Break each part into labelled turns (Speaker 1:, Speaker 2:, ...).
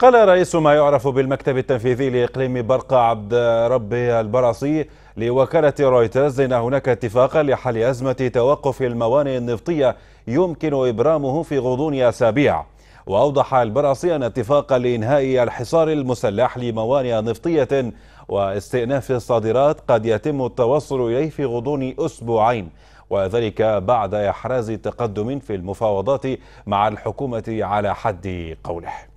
Speaker 1: قال رئيس ما يعرف بالمكتب التنفيذي لإقليم برقة عبد ربي البرصي لوكالة رويترز إن هناك اتفاقا لحل أزمة توقف الموانئ النفطية يمكن إبرامه في غضون أسابيع وأوضح البرصي أن اتفاقا لإنهاء الحصار المسلح لموانئ نفطية واستئناف الصادرات قد يتم التوصل إليه في غضون أسبوعين وذلك بعد إحراز تقدم في المفاوضات مع الحكومة على حد قوله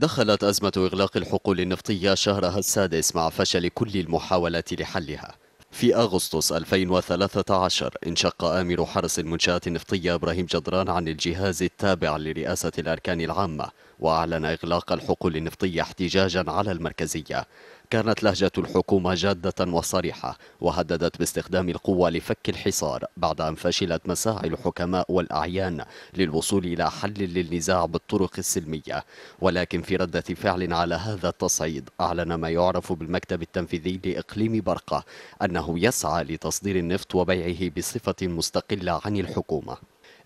Speaker 2: دخلت أزمة إغلاق الحقول النفطية شهرها السادس مع فشل كل المحاولات لحلها في أغسطس 2013 انشق آمر حرس المنشآت النفطية إبراهيم جدران عن الجهاز التابع لرئاسة الأركان العامة وأعلن إغلاق الحقول النفطية احتجاجا على المركزية كانت لهجة الحكومة جادة وصريحة وهددت باستخدام القوة لفك الحصار بعد أن فشلت مساعي الحكماء والأعيان للوصول إلى حل للنزاع بالطرق السلمية ولكن في ردة فعل على هذا التصعيد أعلن ما يعرف بالمكتب التنفيذي لإقليم برقة أنه يسعى لتصدير النفط وبيعه بصفة مستقلة عن الحكومة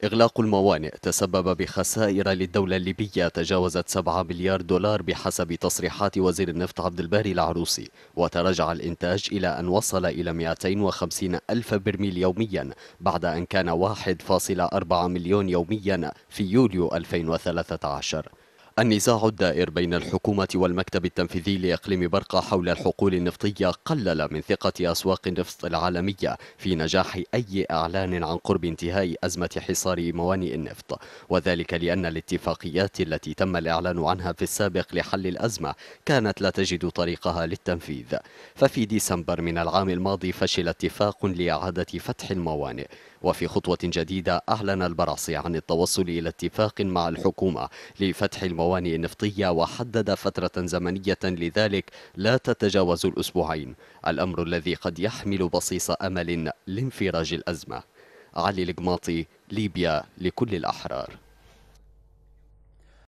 Speaker 2: إغلاق الموانئ تسبب بخسائر للدولة الليبية تجاوزت 7 مليار دولار بحسب تصريحات وزير النفط عبد الباري العروسي وتراجع الإنتاج إلى أن وصل إلى 250 ألف برميل يوميا بعد أن كان 1.4 مليون يوميا في يوليو 2013 النزاع الدائر بين الحكومة والمكتب التنفيذي لإقليم برقة حول الحقول النفطية قلل من ثقة أسواق النفط العالمية في نجاح أي إعلان عن قرب انتهاء أزمة حصار موانئ النفط وذلك لأن الاتفاقيات التي تم الإعلان عنها في السابق لحل الأزمة كانت لا تجد طريقها للتنفيذ ففي ديسمبر من العام الماضي فشل اتفاق لإعادة فتح الموانئ وفي خطوة جديدة أعلن البرعصي عن التوصل إلى اتفاق مع الحكومة لفتح الموانئ الموانئ النفطية وحدد فترة زمنية لذلك لا تتجاوز الأسبوعين الأمر الذي قد يحمل بصيص أمل لانفراج الأزمة علي القماطي ليبيا لكل الأحرار